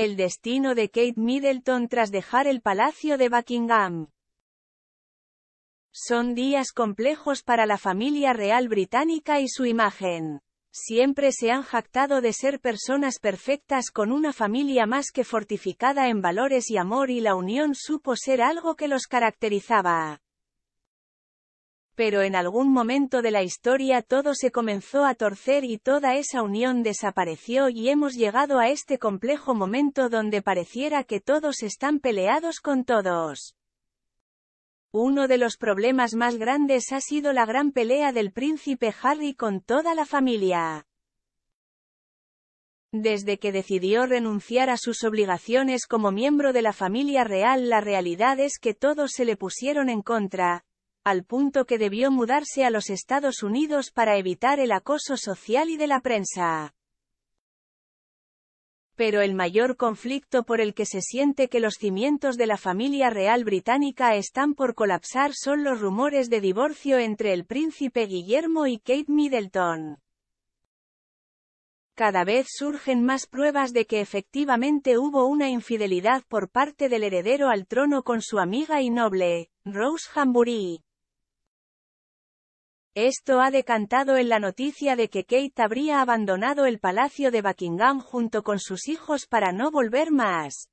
El destino de Kate Middleton tras dejar el Palacio de Buckingham. Son días complejos para la familia real británica y su imagen. Siempre se han jactado de ser personas perfectas con una familia más que fortificada en valores y amor y la unión supo ser algo que los caracterizaba pero en algún momento de la historia todo se comenzó a torcer y toda esa unión desapareció y hemos llegado a este complejo momento donde pareciera que todos están peleados con todos. Uno de los problemas más grandes ha sido la gran pelea del príncipe Harry con toda la familia. Desde que decidió renunciar a sus obligaciones como miembro de la familia real la realidad es que todos se le pusieron en contra, al punto que debió mudarse a los Estados Unidos para evitar el acoso social y de la prensa. Pero el mayor conflicto por el que se siente que los cimientos de la familia real británica están por colapsar son los rumores de divorcio entre el príncipe Guillermo y Kate Middleton cada vez surgen más pruebas de que efectivamente hubo una infidelidad por parte del heredero al trono con su amiga y noble, Rose Hambury. Esto ha decantado en la noticia de que Kate habría abandonado el Palacio de Buckingham junto con sus hijos para no volver más.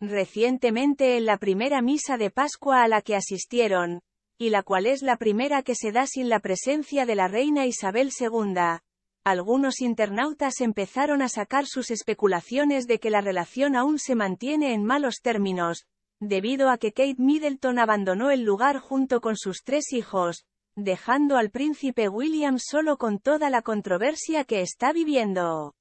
Recientemente en la primera misa de Pascua a la que asistieron, y la cual es la primera que se da sin la presencia de la reina Isabel II, algunos internautas empezaron a sacar sus especulaciones de que la relación aún se mantiene en malos términos, debido a que Kate Middleton abandonó el lugar junto con sus tres hijos, dejando al príncipe William solo con toda la controversia que está viviendo.